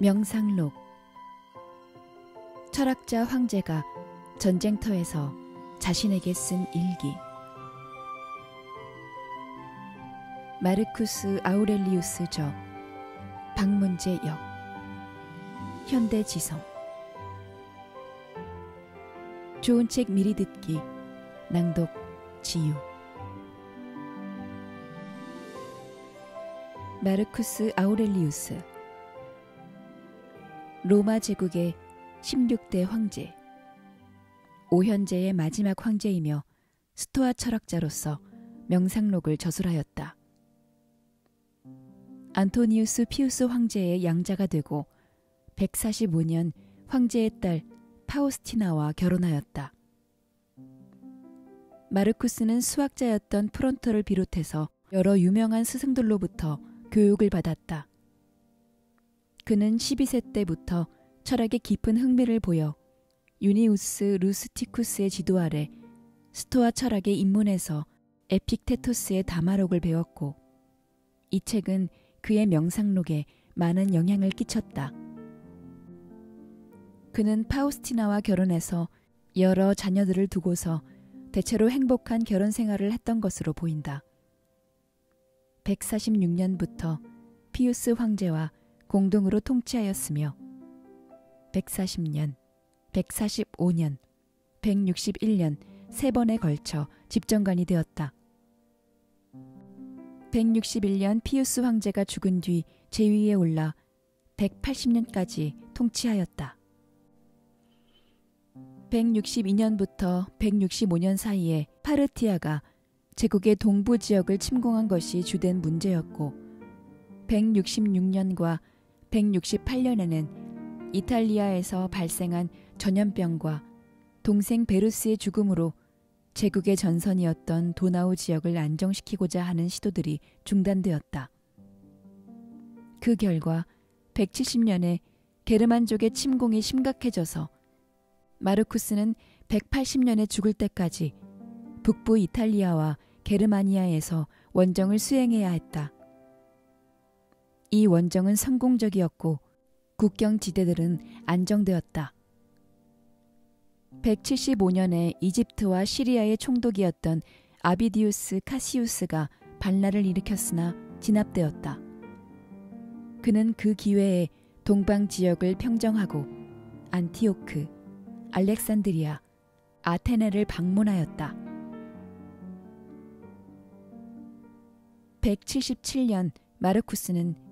명상록 철학자 황제가 전쟁터에서 자신에게 쓴 일기 마르쿠스 아우렐리우스 저 박문제 역 현대지성 좋은 책 미리 듣기 낭독 지유 마르쿠스 아우렐리우스 로마 제국의 16대 황제, 오현제의 마지막 황제이며 스토아 철학자로서 명상록을 저술하였다. 안토니우스 피우스 황제의 양자가 되고 145년 황제의 딸 파우스티나와 결혼하였다. 마르쿠스는 수학자였던 프론토를 비롯해서 여러 유명한 스승들로부터 교육을 받았다. 그는 12세 때부터 철학에 깊은 흥미를 보여 유니우스 루스티쿠스의 지도 아래 스토아 철학의입문에서 에픽테토스의 다마록을 배웠고 이 책은 그의 명상록에 많은 영향을 끼쳤다. 그는 파우스티나와 결혼해서 여러 자녀들을 두고서 대체로 행복한 결혼 생활을 했던 것으로 보인다. 146년부터 피우스 황제와 공동으로 통치하였으며 140년, 145년, 161년 세 번에 걸쳐 집정관이 되었다. 161년 피우스 황제가 죽은 뒤 제위에 올라 180년까지 통치하였다. 162년부터 165년 사이에 파르티아가 제국의 동부 지역을 침공한 것이 주된 문제였고 166년과 1 6 8년에는 이탈리아에서 발생한 전염병과 동생 베르스의 죽음으로 제국의 전선이었던 도나우 지역을 안정시키고자 하는 시도들이 중단되었다. 그 결과 170년에 게르만족의 침공이 심각해져서 마르쿠스는 180년에 죽을 때까지 북부 이탈리아와 게르마니아에서 원정을 수행해야 했다. 이 원정은 성공적이었고 국경 지대들은 안정되었다. 175년에 이집트와 시리아의 총독이었던 아비디우스 카시우스가 반란을 일으켰으나 진압되었다. 그는 그 기회에 동방 지역을 평정하고 안티오크, 알렉산드리아, 아테네를 방문하였다. 177년 마르쿠스는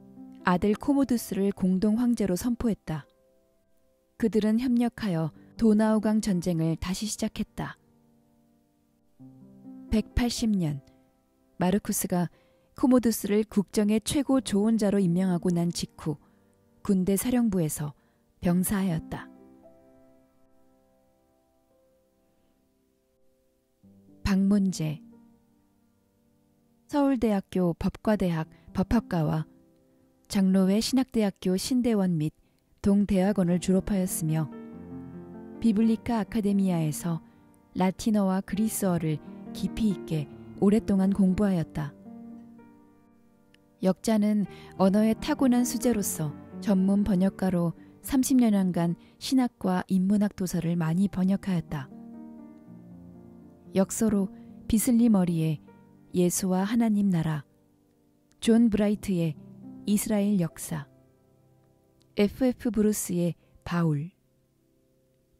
아들 코모두스를 공동 황제로 선포했다. 그들은 협력하여 도나우강 전쟁을 다시 시작했다. 180년 마르쿠스가 코모두스를 국정의 최고 조언자로 임명하고 난 직후 군대 사령부에서 병사하였다. 박문재 서울대학교 법과대학 법학과와 장로회 신학대학교 신대원 및 동대학원을 졸업하였으며 비블리카 아카데미아에서 라틴어와 그리스어를 깊이 있게 오랫동안 공부하였다. 역자는 언어의 타고난 수재로서 전문 번역가로 30년간 신학과 인문학 도서를 많이 번역하였다. 역서로 비슬리 머리에 예수와 하나님 나라, 존 브라이트의 이스라엘 역사 FF 브루스의 바울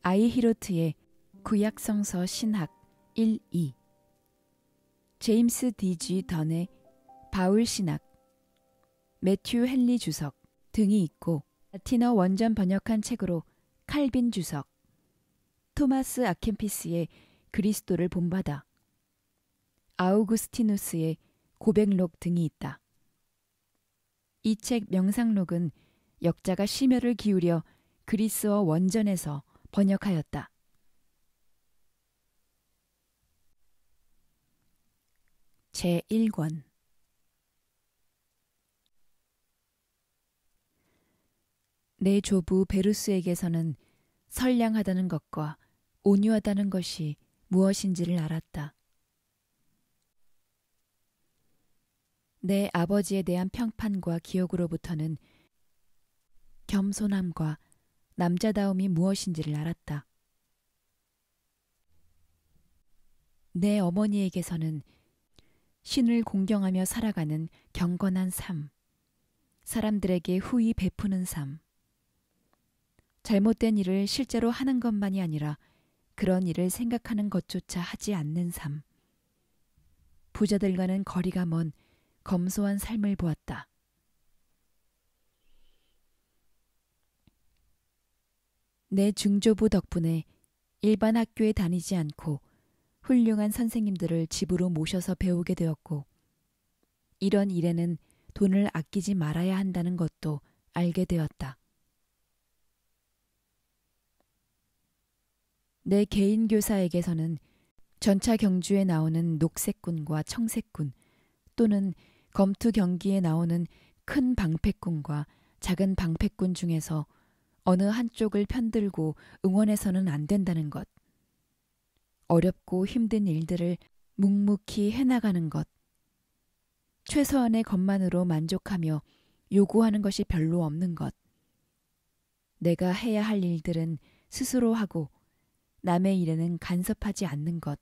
아이히로트의 구약성서 신학 1, 2 제임스 D.G. 던의 바울 신학 매튜 헨리 주석 등이 있고 라틴어 원전 번역한 책으로 칼빈 주석 토마스 아켄피스의 그리스도를 본받아 아우구스티누스의 고백록 등이 있다. 이책 명상록은 역자가 심혈을 기울여 그리스어 원전에서 번역하였다. 제1권 내 조부 베르스에게서는 선량하다는 것과 온유하다는 것이 무엇인지를 알았다. 내 아버지에 대한 평판과 기억으로부터는 겸손함과 남자다움이 무엇인지를 알았다. 내 어머니에게서는 신을 공경하며 살아가는 경건한 삶, 사람들에게 후이 베푸는 삶, 잘못된 일을 실제로 하는 것만이 아니라 그런 일을 생각하는 것조차 하지 않는 삶, 부자들과는 거리가 먼 검소한 삶을 보았다. 내 중조부 덕분에 일반 학교에 다니지 않고 훌륭한 선생님들을 집으로 모셔서 배우게 되었고, 이런 일에는 돈을 아끼지 말아야 한다는 것도 알게 되었다. 내 개인 교사에게서는 전차 경주에 나오는 녹색군과 청색군 또는 검투 경기에 나오는 큰 방패꾼과 작은 방패꾼 중에서 어느 한쪽을 편들고 응원해서는 안 된다는 것. 어렵고 힘든 일들을 묵묵히 해나가는 것. 최소한의 것만으로 만족하며 요구하는 것이 별로 없는 것. 내가 해야 할 일들은 스스로 하고 남의 일에는 간섭하지 않는 것.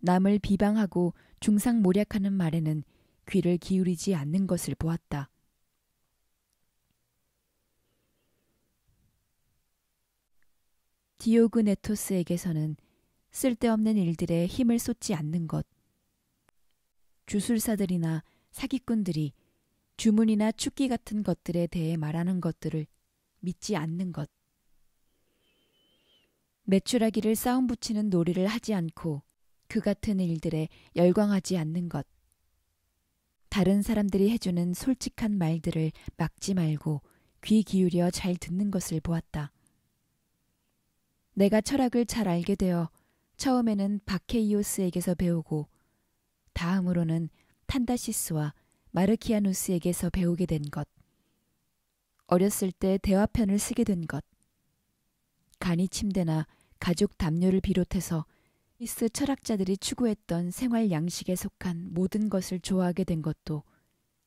남을 비방하고 중상 모략하는 말에는 귀를 기울이지 않는 것을 보았다. 디오그네토스에게서는 쓸데없는 일들에 힘을 쏟지 않는 것, 주술사들이나 사기꾼들이 주문이나 축기 같은 것들에 대해 말하는 것들을 믿지 않는 것, 매출하기를 싸움 붙이는 놀이를 하지 않고 그 같은 일들에 열광하지 않는 것. 다른 사람들이 해주는 솔직한 말들을 막지 말고 귀 기울여 잘 듣는 것을 보았다. 내가 철학을 잘 알게 되어 처음에는 바케이오스에게서 배우고 다음으로는 탄다시스와 마르키아누스에게서 배우게 된 것. 어렸을 때 대화편을 쓰게 된 것. 간이 침대나 가족 담요를 비롯해서 그리스 철학자들이 추구했던 생활 양식에 속한 모든 것을 좋아하게 된 것도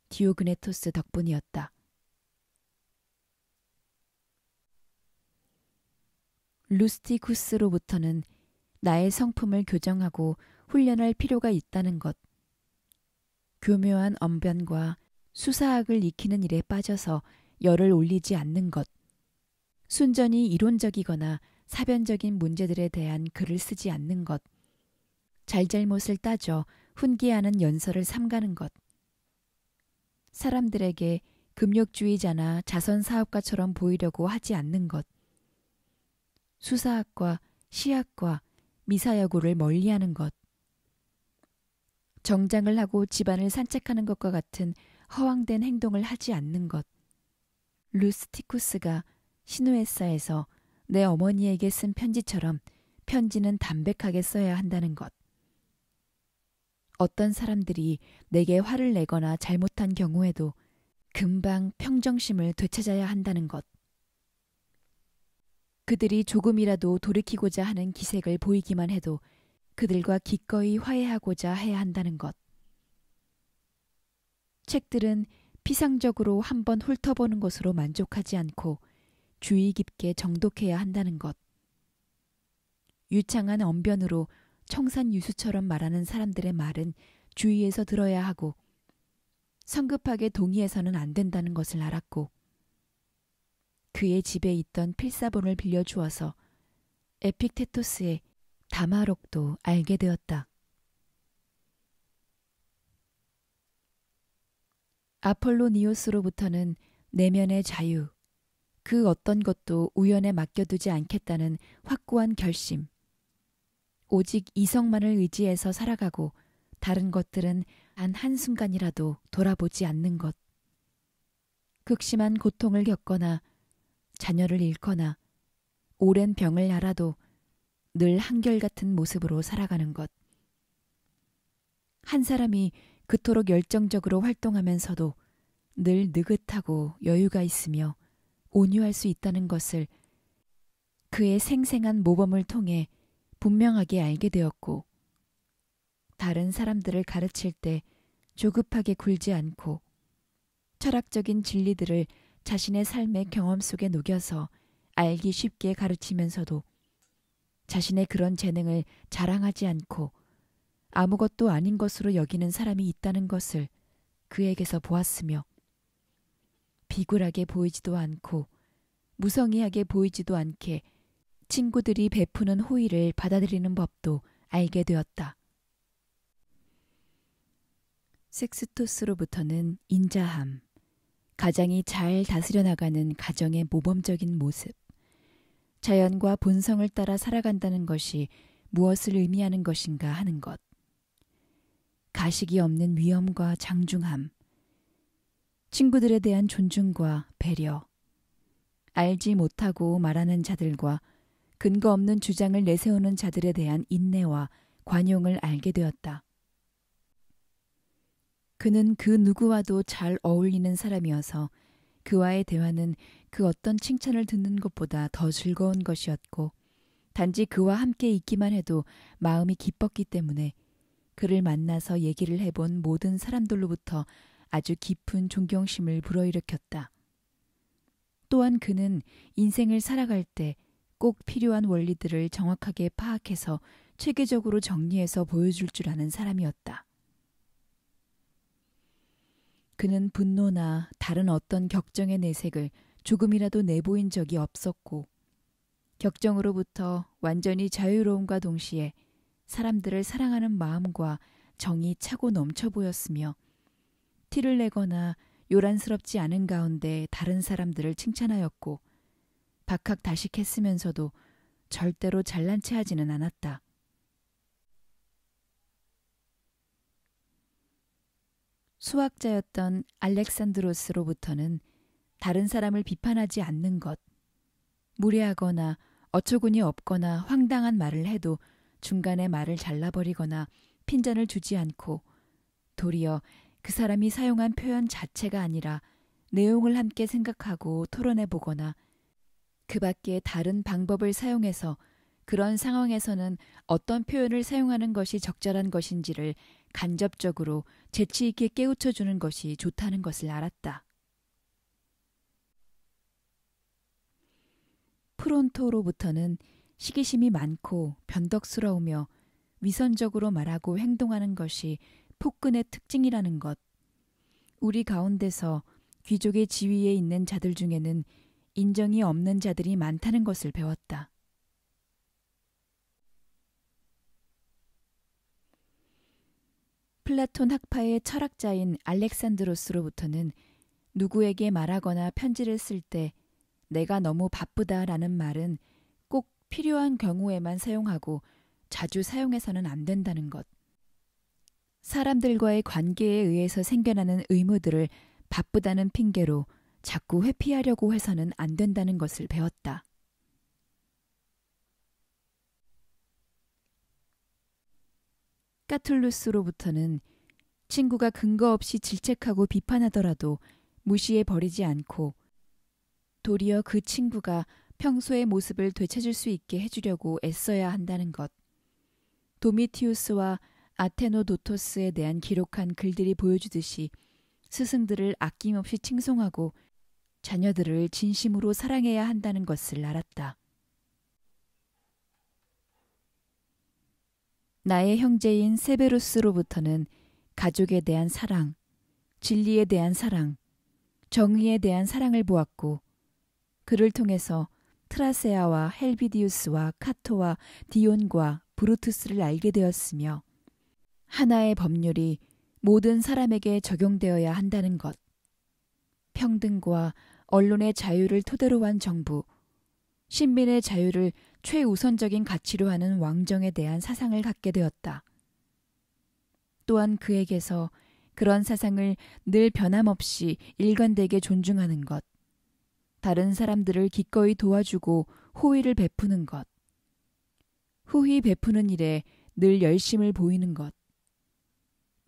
디오그네토스 덕분이었다. 루스티쿠스로부터는 나의 성품을 교정하고 훈련할 필요가 있다는 것, 교묘한 언변과 수사학을 익히는 일에 빠져서 열을 올리지 않는 것, 순전히 이론적이거나 사변적인 문제들에 대한 글을 쓰지 않는 것, 잘잘못을 따져 훈계하는 연설을 삼가는 것, 사람들에게 금욕주의자나 자선사업가처럼 보이려고 하지 않는 것, 수사학과 시학과 미사여구를 멀리하는 것, 정장을 하고 집안을 산책하는 것과 같은 허황된 행동을 하지 않는 것, 루스티쿠스가 시누에사에서 내 어머니에게 쓴 편지처럼 편지는 담백하게 써야 한다는 것. 어떤 사람들이 내게 화를 내거나 잘못한 경우에도 금방 평정심을 되찾아야 한다는 것. 그들이 조금이라도 돌이키고자 하는 기색을 보이기만 해도 그들과 기꺼이 화해하고자 해야 한다는 것. 책들은 피상적으로 한번 훑어보는 것으로 만족하지 않고 주의 깊게 정독해야 한다는 것. 유창한 언변으로 청산 유수처럼 말하는 사람들의 말은 주의해서 들어야 하고 성급하게 동의해서는 안 된다는 것을 알았고 그의 집에 있던 필사본을 빌려 주어서 에픽테토스의 다마록도 알게 되었다. 아폴로니오스로부터는 내면의 자유, 그 어떤 것도 우연에 맡겨두지 않겠다는 확고한 결심. 오직 이성만을 의지해서 살아가고 다른 것들은 단 한순간이라도 돌아보지 않는 것. 극심한 고통을 겪거나 자녀를 잃거나 오랜 병을 앓아도 늘 한결같은 모습으로 살아가는 것. 한 사람이 그토록 열정적으로 활동하면서도 늘 느긋하고 여유가 있으며 온유할 수 있다는 것을 그의 생생한 모범을 통해 분명하게 알게 되었고, 다른 사람들을 가르칠 때 조급하게 굴지 않고 철학적인 진리들을 자신의 삶의 경험 속에 녹여서 알기 쉽게 가르치면서도 자신의 그런 재능을 자랑하지 않고 아무것도 아닌 것으로 여기는 사람이 있다는 것을 그에게서 보았으며 비굴하게 보이지도 않고 무성의하게 보이지도 않게 친구들이 베푸는 호의를 받아들이는 법도 알게 되었다. 섹스토스로부터는 인자함, 가장이 잘 다스려 나가는 가정의 모범적인 모습, 자연과 본성을 따라 살아간다는 것이 무엇을 의미하는 것인가 하는 것, 가식이 없는 위엄과 장중함, 친구들에 대한 존중과 배려, 알지 못하고 말하는 자들과 근거 없는 주장을 내세우는 자들에 대한 인내와 관용을 알게 되었다. 그는 그 누구와도 잘 어울리는 사람이어서 그와의 대화는 그 어떤 칭찬을 듣는 것보다 더 즐거운 것이었고 단지 그와 함께 있기만 해도 마음이 기뻤기 때문에 그를 만나서 얘기를 해본 모든 사람들로부터 아주 깊은 존경심을 불어일으켰다. 또한 그는 인생을 살아갈 때 꼭 필요한 원리들을 정확하게 파악해서 체계적으로 정리해서 보여줄 줄 아는 사람이었다. 그는 분노나 다른 어떤 격정의 내색을 조금이라도 내보인 적이 없었고, 격정으로부터 완전히 자유로움과 동시에 사람들을 사랑하는 마음과 정이 차고 넘쳐 보였으며, 티를 내거나 요란스럽지 않은 가운데 다른 사람들을 칭찬하였고 박학다식했으면서도 절대로 잘난 체 하지는 않았다. 수학자였던 알렉산드로스로부터는 다른 사람을 비판하지 않는 것, 무례하거나 어처구니 없거나 황당한 말을 해도 중간에 말을 잘라버리거나 핀잔을 주지 않고 도리어 그 사람이 사용한 표현 자체가 아니라 내용을 함께 생각하고 토론해 보거나 그 밖에 다른 방법을 사용해서 그런 상황에서는 어떤 표현을 사용하는 것이 적절한 것인지를 간접적으로 재치 있게 깨우쳐 주는 것이 좋다는 것을 알았다. 프론토로부터는 시기심이 많고 변덕스러우며 위선적으로 말하고 행동하는 것이 폭근의 특징이라는 것. 우리 가운데서 귀족의 지위에 있는 자들 중에는 인정이 없는 자들이 많다는 것을 배웠다. 플라톤 학파의 철학자인 알렉산드로스로부터는 누구에게 말하거나 편지를 쓸 때 내가 너무 바쁘다라는 말은 꼭 필요한 경우에만 사용하고 자주 사용해서는 안 된다는 것. 사람들과의 관계에 의해서 생겨나는 의무들을 바쁘다는 핑계로 자꾸 회피하려고 해서는 안 된다는 것을 배웠다. 까툴루스로부터는 친구가 근거 없이 질책하고 비판하더라도 무시해 버리지 않고 도리어 그 친구가 평소의 모습을 되찾을 수 있게 해주려고 애써야 한다는 것. 도미티우스와 아테노도토스에 대한 기록한 글들이 보여주듯이 스승들을 아낌없이 칭송하고 자녀들을 진심으로 사랑해야 한다는 것을 알았다. 나의 형제인 세베루스로부터는 가족에 대한 사랑, 진리에 대한 사랑, 정의에 대한 사랑을 보았고 그를 통해서 트라세아와 헬비디우스와 카토와 디온과 브루투스를 알게 되었으며 하나의 법률이 모든 사람에게 적용되어야 한다는 것. 평등과 언론의 자유를 토대로 한 정부, 신민의 자유를 최우선적인 가치로 하는 왕정에 대한 사상을 갖게 되었다. 또한 그에게서 그런 사상을 늘 변함없이 일관되게 존중하는 것, 다른 사람들을 기꺼이 도와주고 호의를 베푸는 것, 후히 베푸는 일에 늘 열심을 보이는 것,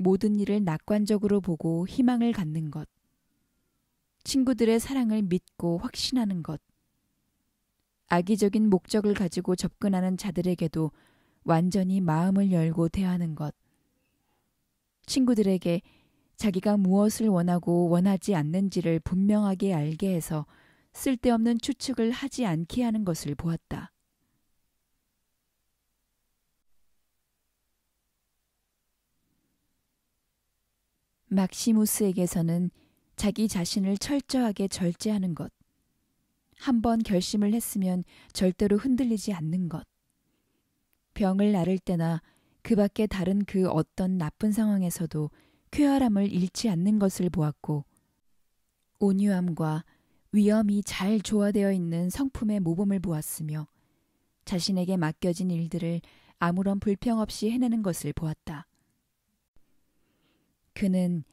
모든 일을 낙관적으로 보고 희망을 갖는 것. 친구들의 사랑을 믿고 확신하는 것. 악의적인 목적을 가지고 접근하는 자들에게도 완전히 마음을 열고 대하는 것. 친구들에게 자기가 무엇을 원하고 원하지 않는지를 분명하게 알게 해서 쓸데없는 추측을 하지 않게 하는 것을 보았다. 막시무스에게서는 자기 자신을 철저하게 절제하는 것, 한번 결심을 했으면 절대로 흔들리지 않는 것, 병을 앓을 때나 그 밖에 다른 그 어떤 나쁜 상황에서도 쾌활함을 잃지 않는 것을 보았고, 온유함과 위험이 잘 조화되어 있는 성품의 모범을 보았으며, 자신에게 맡겨진 일들을 아무런 불평 없이 해내는 것을 보았다. 그는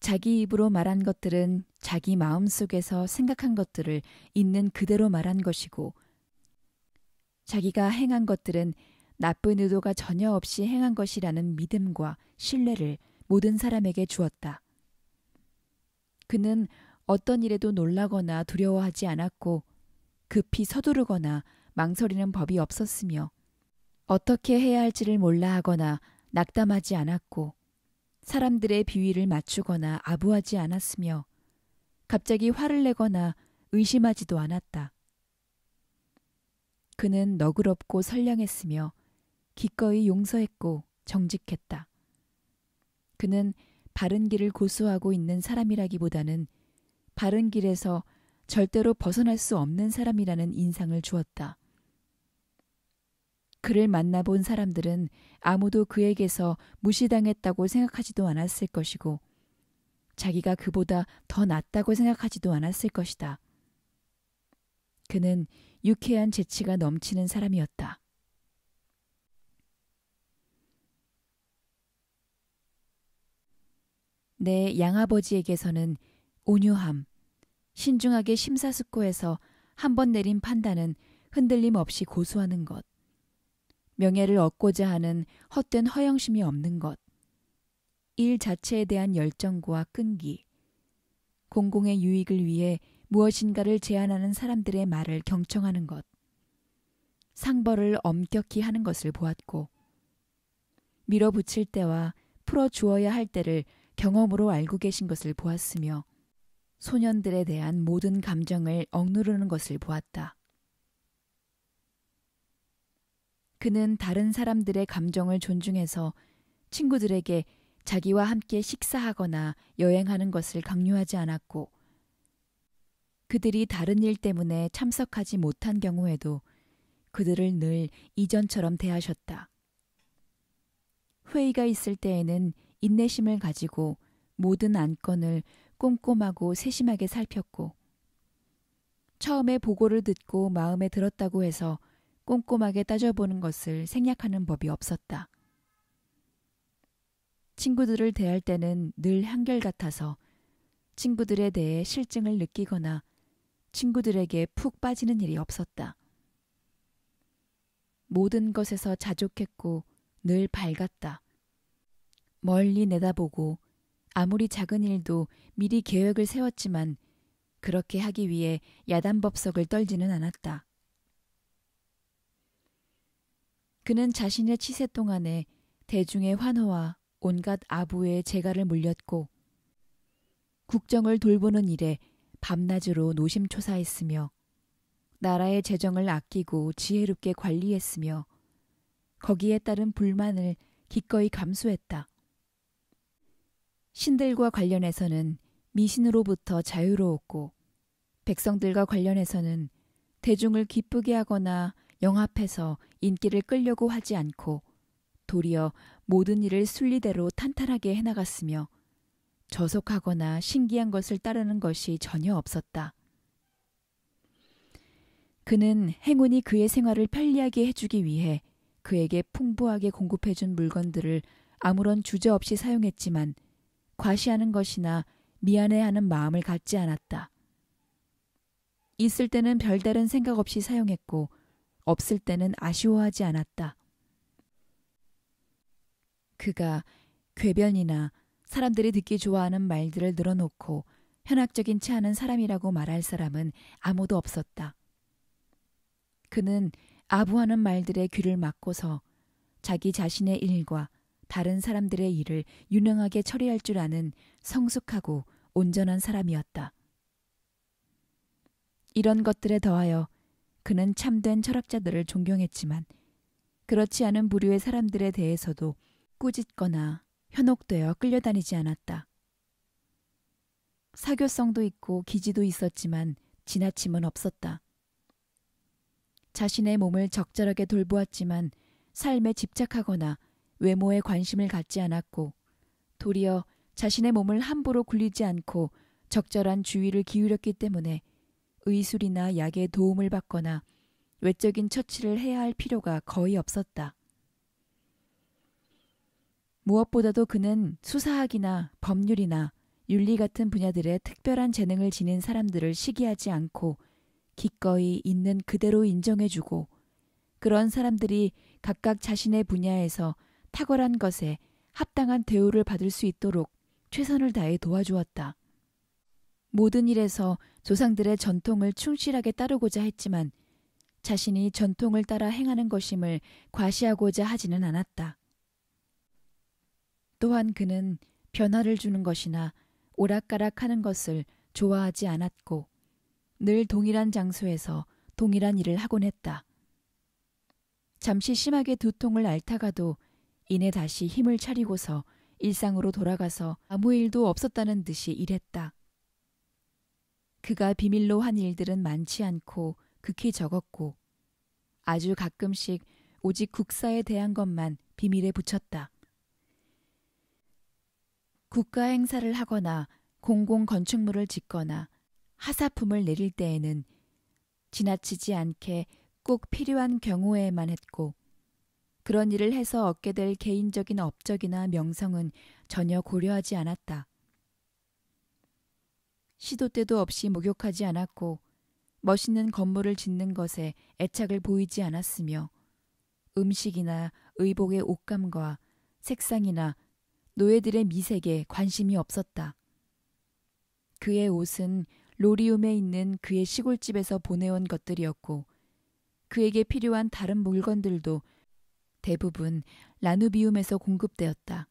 자기 입으로 말한 것들은 자기 마음 속에서 생각한 것들을 있는 그대로 말한 것이고 자기가 행한 것들은 나쁜 의도가 전혀 없이 행한 것이라는 믿음과 신뢰를 모든 사람에게 주었다. 그는 어떤 일에도 놀라거나 두려워하지 않았고 급히 서두르거나 망설이는 법이 없었으며 어떻게 해야 할지를 몰라 하거나 낙담하지 않았고 사람들의 비위를 맞추거나 아부하지 않았으며 갑자기 화를 내거나 의심하지도 않았다. 그는 너그럽고 선량했으며 기꺼이 용서했고 정직했다. 그는 바른 길을 고수하고 있는 사람이라기보다는 바른 길에서 절대로 벗어날 수 없는 사람이라는 인상을 주었다. 그를 만나본 사람들은 아무도 그에게서 무시당했다고 생각하지도 않았을 것이고 자기가 그보다 더 낫다고 생각하지도 않았을 것이다. 그는 유쾌한 재치가 넘치는 사람이었다. 내 양아버지에게서는 온유함, 신중하게 심사숙고해서 한 번 내린 판단은 흔들림 없이 고수하는 것, 명예를 얻고자 하는 헛된 허영심이 없는 것, 일 자체에 대한 열정과 끈기, 공공의 유익을 위해 무엇인가를 제안하는 사람들의 말을 경청하는 것, 상벌을 엄격히 하는 것을 보았고, 밀어붙일 때와 풀어주어야 할 때를 경험으로 알고 계신 것을 보았으며, 소년들에 대한 모든 감정을 억누르는 것을 보았다. 그는 다른 사람들의 감정을 존중해서 친구들에게 자기와 함께 식사하거나 여행하는 것을 강요하지 않았고 그들이 다른 일 때문에 참석하지 못한 경우에도 그들을 늘 이전처럼 대하셨다. 회의가 있을 때에는 인내심을 가지고 모든 안건을 꼼꼼하고 세심하게 살폈고 처음에 보고를 듣고 마음에 들었다고 해서 꼼꼼하게 따져보는 것을 생략하는 법이 없었다. 친구들을 대할 때는 늘 한결같아서 친구들에 대해 실증을 느끼거나 친구들에게 푹 빠지는 일이 없었다. 모든 것에서 자족했고 늘 밝았다. 멀리 내다보고 아무리 작은 일도 미리 계획을 세웠지만 그렇게 하기 위해 야단법석을 떨지는 않았다. 그는 자신의 치세 동안에 대중의 환호와 온갖 아부의 재가를 물렸고 국정을 돌보는 일에 밤낮으로 노심초사했으며 나라의 재정을 아끼고 지혜롭게 관리했으며 거기에 따른 불만을 기꺼이 감수했다. 신들과 관련해서는 미신으로부터 자유로웠고 백성들과 관련해서는 대중을 기쁘게 하거나 영앞에서 인기를 끌려고 하지 않고 도리어 모든 일을 순리대로 탄탄하게 해나갔으며 저속하거나 신기한 것을 따르는 것이 전혀 없었다. 그는 행운이 그의 생활을 편리하게 해주기 위해 그에게 풍부하게 공급해준 물건들을 아무런 주저 없이 사용했지만 과시하는 것이나 미안해하는 마음을 갖지 않았다. 있을 때는 별다른 생각 없이 사용했고 없을 때는 아쉬워하지 않았다. 그가 궤변이나 사람들이 듣기 좋아하는 말들을 늘어놓고 현학적인 체하는 사람이라고 말할 사람은 아무도 없었다. 그는 아부하는 말들의 귀를 막고서 자기 자신의 일과 다른 사람들의 일을 유능하게 처리할 줄 아는 성숙하고 온전한 사람이었다. 이런 것들에 더하여 그는 참된 철학자들을 존경했지만 그렇지 않은 부류의 사람들에 대해서도 꾸짖거나 현혹되어 끌려다니지 않았다. 사교성도 있고 기지도 있었지만 지나침은 없었다. 자신의 몸을 적절하게 돌보았지만 삶에 집착하거나 외모에 관심을 갖지 않았고 도리어 자신의 몸을 함부로 굴리지 않고 적절한 주의를 기울였기 때문에 의술이나 약의 도움을 받거나 외적인 처치를 해야 할 필요가 거의 없었다. 무엇보다도 그는 수사학이나 법률이나 윤리 같은 분야들의 특별한 재능을 지닌 사람들을 시기하지 않고 기꺼이 있는 그대로 인정해주고 그런 사람들이 각각 자신의 분야에서 탁월한 것에 합당한 대우를 받을 수 있도록 최선을 다해 도와주었다. 모든 일에서 조상들의 전통을 충실하게 따르고자 했지만 자신이 전통을 따라 행하는 것임을 과시하고자 하지는 않았다. 또한 그는 변화를 주는 것이나 오락가락 하는 것을 좋아하지 않았고 늘 동일한 장소에서 동일한 일을 하곤 했다. 잠시 심하게 두통을 앓다가도 이내 다시 힘을 차리고서 일상으로 돌아가서 아무 일도 없었다는 듯이 일했다. 그가 비밀로 한 일들은 많지 않고 극히 적었고 아주 가끔씩 오직 국사에 대한 것만 비밀에 붙였다. 국가 행사를 하거나 공공 건축물을 짓거나 하사품을 내릴 때에는 지나치지 않게 꼭 필요한 경우에만 했고 그런 일을 해서 얻게 될 개인적인 업적이나 명성은 전혀 고려하지 않았다. 시도 때도 없이 목욕하지 않았고 멋있는 건물을 짓는 것에 애착을 보이지 않았으며 음식이나 의복의 옷감과 색상이나 노예들의 미색에 관심이 없었다. 그의 옷은 로리움에 있는 그의 시골집에서 보내온 것들이었고 그에게 필요한 다른 물건들도 대부분 라누비움에서 공급되었다.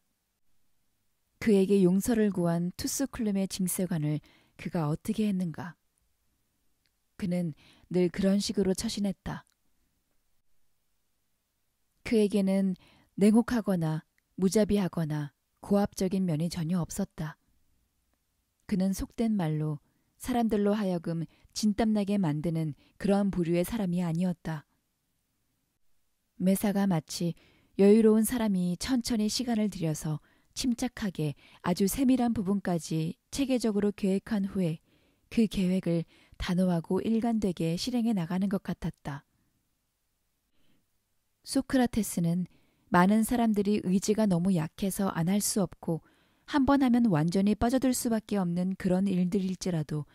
그에게 용서를 구한 투스클름의 징세관을 그가 어떻게 했는가. 그는 늘 그런 식으로 처신했다. 그에게는 냉혹하거나 무자비하거나 고압적인 면이 전혀 없었다. 그는 속된 말로 사람들로 하여금 진땀나게 만드는 그런 부류의 사람이 아니었다. 매사가 마치 여유로운 사람이 천천히 시간을 들여서 침착하게 아주 세밀한 부분까지 체계적으로 계획한 후에 그 계획을 단호하고 일관되게 실행해 나가는 것 같았다. 소크라테스는 많은 사람들이 의지가 너무 약해서 안 할 수 없고 한 번 하면 완전히 빠져들 수밖에 없는 그런 일들일지라도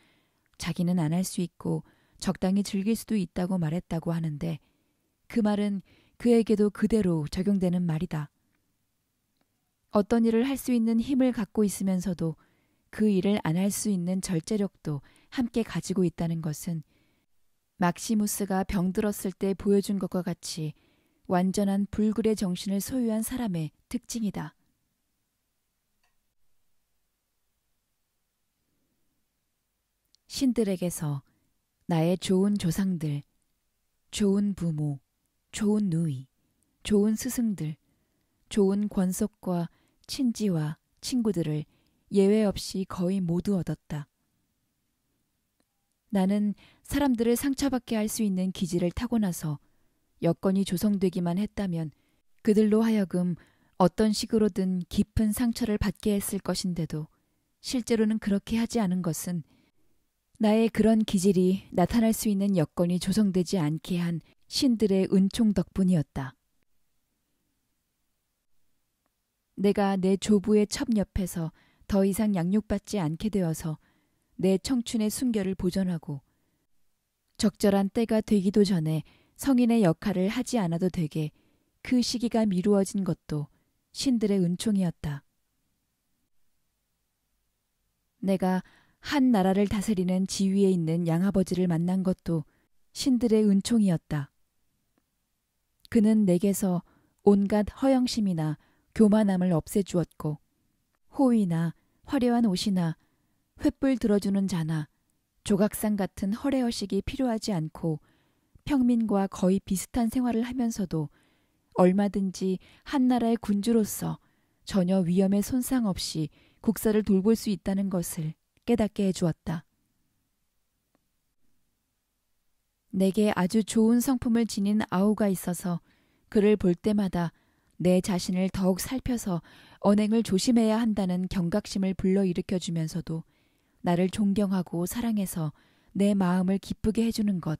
자기는 안 할 수 있고 적당히 즐길 수도 있다고 말했다고 하는데 그 말은 그에게도 그대로 적용되는 말이다. 어떤 일을 할 수 있는 힘을 갖고 있으면서도 그 일을 안 할 수 있는 절제력도 함께 가지고 있다는 것은 막시무스가 병들었을 때 보여준 것과 같이 완전한 불굴의 정신을 소유한 사람의 특징이다. 신들에게서 나의 좋은 조상들, 좋은 부모, 좋은 누이, 좋은 스승들, 좋은 권속과 친지와 친구들을 예외 없이 거의 모두 얻었다. 나는 사람들을 상처받게 할 수 있는 기질을 타고나서 여건이 조성되기만 했다면 그들로 하여금 어떤 식으로든 깊은 상처를 받게 했을 것인데도 실제로는 그렇게 하지 않은 것은 나의 그런 기질이 나타날 수 있는 여건이 조성되지 않게 한 신들의 은총 덕분이었다. 내가 내 조부의 첩옆에서 더 이상 양육받지 않게 되어서 내 청춘의 순결을 보전하고 적절한 때가 되기도 전에 성인의 역할을 하지 않아도 되게 그 시기가 미루어진 것도 신들의 은총이었다. 내가 한 나라를 다스리는 지위에 있는 양아버지를 만난 것도 신들의 은총이었다. 그는 내게서 온갖 허영심이나 교만함을 없애주었고 호의나 화려한 옷이나 횃불 들어주는 자나 조각상 같은 허례허식이 필요하지 않고 평민과 거의 비슷한 생활을 하면서도 얼마든지 한 나라의 군주로서 전혀 위험의 손상 없이 국사를 돌볼 수 있다는 것을 깨닫게 해주었다. 내게 아주 좋은 성품을 지닌 아우가 있어서 그를 볼 때마다 내 자신을 더욱 살펴서 언행을 조심해야 한다는 경각심을 불러일으켜 주면서도 나를 존경하고 사랑해서 내 마음을 기쁘게 해주는 것.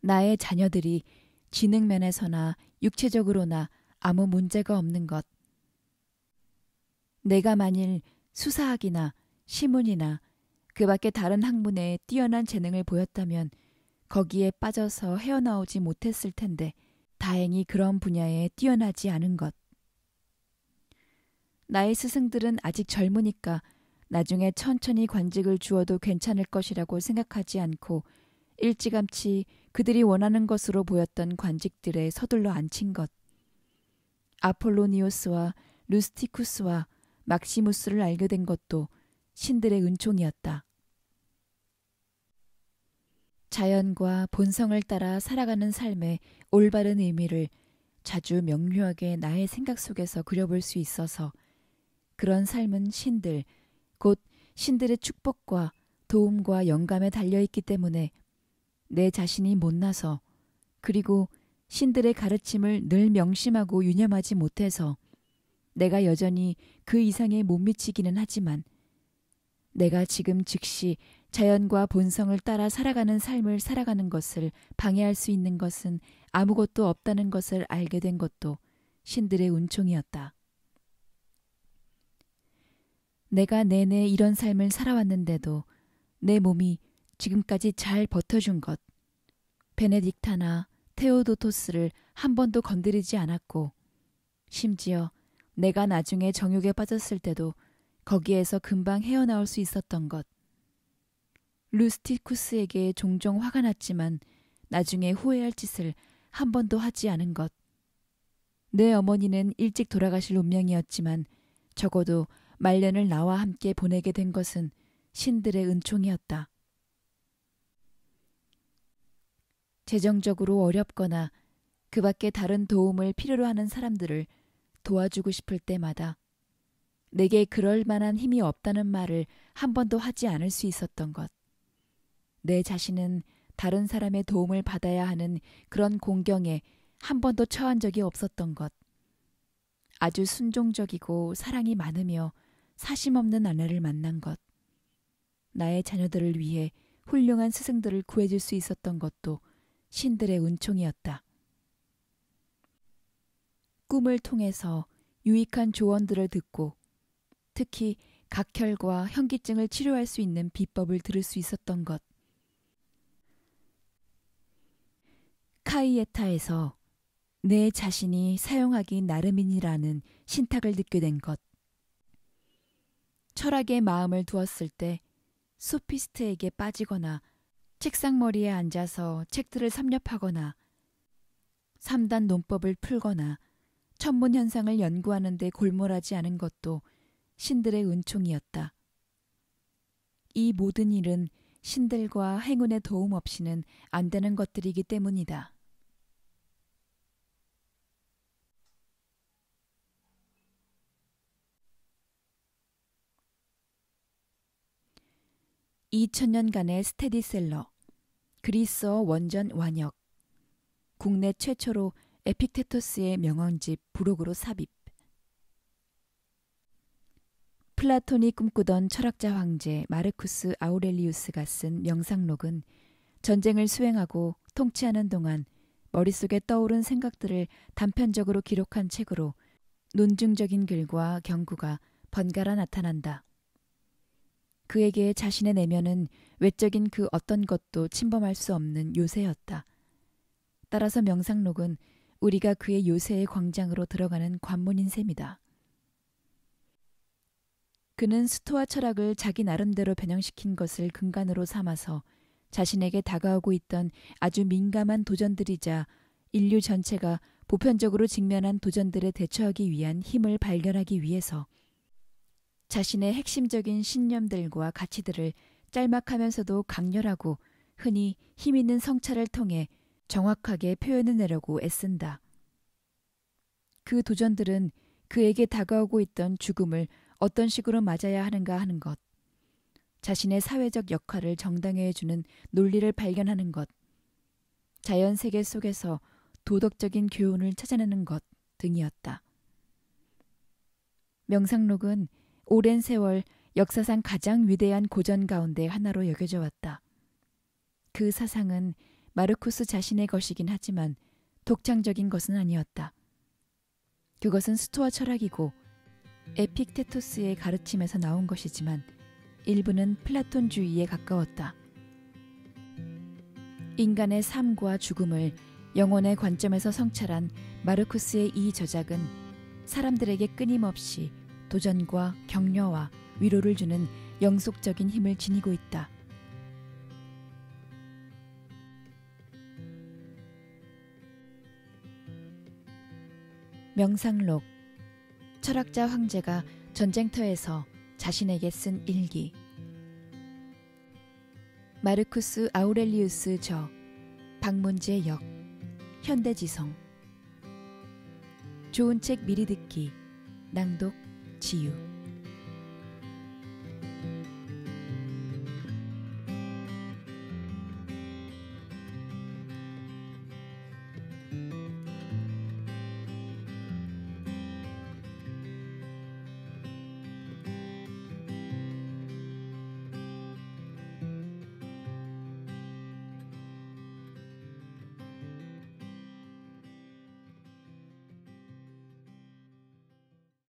나의 자녀들이 지능면에서나 육체적으로나 아무 문제가 없는 것. 내가 만일 수사학이나 시문이나 그 밖에 다른 학문에 뛰어난 재능을 보였다면 거기에 빠져서 헤어나오지 못했을 텐데 다행히 그런 분야에 뛰어나지 않은 것. 나의 스승들은 아직 젊으니까 나중에 천천히 관직을 주어도 괜찮을 것이라고 생각하지 않고 일찌감치 그들이 원하는 것으로 보였던 관직들에 서둘러 앉힌 것. 아폴로니오스와 루스티쿠스와 막시무스를 알게 된 것도 신들의 은총이었다. 자연과 본성을 따라 살아가는 삶의 올바른 의미를 자주 명료하게 나의 생각 속에서 그려볼 수 있어서 그런 삶은 신들, 곧 신들의 축복과 도움과 영감에 달려있기 때문에 내 자신이 못나서 그리고 신들의 가르침을 늘 명심하고 유념하지 못해서 내가 여전히 그 이상에 못 미치기는 하지만 내가 지금 즉시 자연과 본성을 따라 살아가는 삶을 살아가는 것을 방해할 수 있는 것은 아무것도 없다는 것을 알게 된 것도 신들의 운총이었다. 내가 내내 이런 삶을 살아왔는데도 내 몸이 지금까지 잘 버텨준 것. 베네딕타나 테오도토스를 한 번도 건드리지 않았고, 심지어 내가 나중에 정욕에 빠졌을 때도 거기에서 금방 헤어나올 수 있었던 것. 루스티쿠스에게 종종 화가 났지만 나중에 후회할 짓을 한 번도 하지 않은 것. 내 어머니는 일찍 돌아가실 운명이었지만 적어도 말년을 나와 함께 보내게 된 것은 신들의 은총이었다. 재정적으로 어렵거나 그 밖에 다른 도움을 필요로 하는 사람들을 도와주고 싶을 때마다 내게 그럴 만한 힘이 없다는 말을 한 번도 하지 않을 수 있었던 것. 내 자신은 다른 사람의 도움을 받아야 하는 그런 공경에 한 번도 처한 적이 없었던 것. 아주 순종적이고 사랑이 많으며 사심 없는 아내를 만난 것. 나의 자녀들을 위해 훌륭한 스승들을 구해줄 수 있었던 것도 신들의 은총이었다. 꿈을 통해서 유익한 조언들을 듣고 특히 각혈과 현기증을 치료할 수 있는 비법을 들을 수 있었던 것. 카이에타에서 내 자신이 사용하기 나름이니라는 신탁을 듣게 된 것. 철학에 마음을 두었을 때 소피스트에게 빠지거나 책상머리에 앉아서 책들을 섭렵하거나 3단 논법을 풀거나 천문 현상을 연구하는 데 골몰하지 않은 것도 신들의 은총이었다. 이 모든 일은 신들과 행운의 도움 없이는 안 되는 것들이기 때문이다. 2000년간의 스테디셀러, 그리스어 원전 완역, 국내 최초로 에픽테토스의 명언집 부록으로 삽입. 플라톤이 꿈꾸던 철학자 황제 마르쿠스 아우렐리우스가 쓴 명상록은 전쟁을 수행하고 통치하는 동안 머릿속에 떠오른 생각들을 단편적으로 기록한 책으로 논증적인 글과 경구가 번갈아 나타난다. 그에게 자신의 내면은 외적인 그 어떤 것도 침범할 수 없는 요새였다. 따라서 명상록은 우리가 그의 요새의 광장으로 들어가는 관문인 셈이다. 그는 스토아 철학을 자기 나름대로 변형시킨 것을 근간으로 삼아서 자신에게 다가오고 있던 아주 민감한 도전들이자 인류 전체가 보편적으로 직면한 도전들에 대처하기 위한 힘을 발견하기 위해서 자신의 핵심적인 신념들과 가치들을 짤막하면서도 강렬하고 흔히 힘 있는 성찰을 통해 정확하게 표현해내려고 애쓴다. 그 도전들은 그에게 다가오고 있던 죽음을 어떤 식으로 맞아야 하는가 하는 것, 자신의 사회적 역할을 정당해주는 논리를 발견하는 것, 자연 세계 속에서 도덕적인 교훈을 찾아내는 것 등이었다. 명상록은 오랜 세월 역사상 가장 위대한 고전 가운데 하나로 여겨져 왔다. 그 사상은 마르쿠스 자신의 것이긴 하지만 독창적인 것은 아니었다. 그것은 스토아 철학이고 에픽테토스의 가르침에서 나온 것이지만 일부는 플라톤주의에 가까웠다. 인간의 삶과 죽음을 영혼의 관점에서 성찰한 마르쿠스의 이 저작은 사람들에게 끊임없이 도전과 격려와 위로를 주는 영속적인 힘을 지니고 있다. 명상록 철학자 황제가 전쟁터에서 자신에게 쓴 일기 마르쿠스 아우렐리우스 저방문지의역 현대지성 좋은 책 미리 듣기 낭독 to you.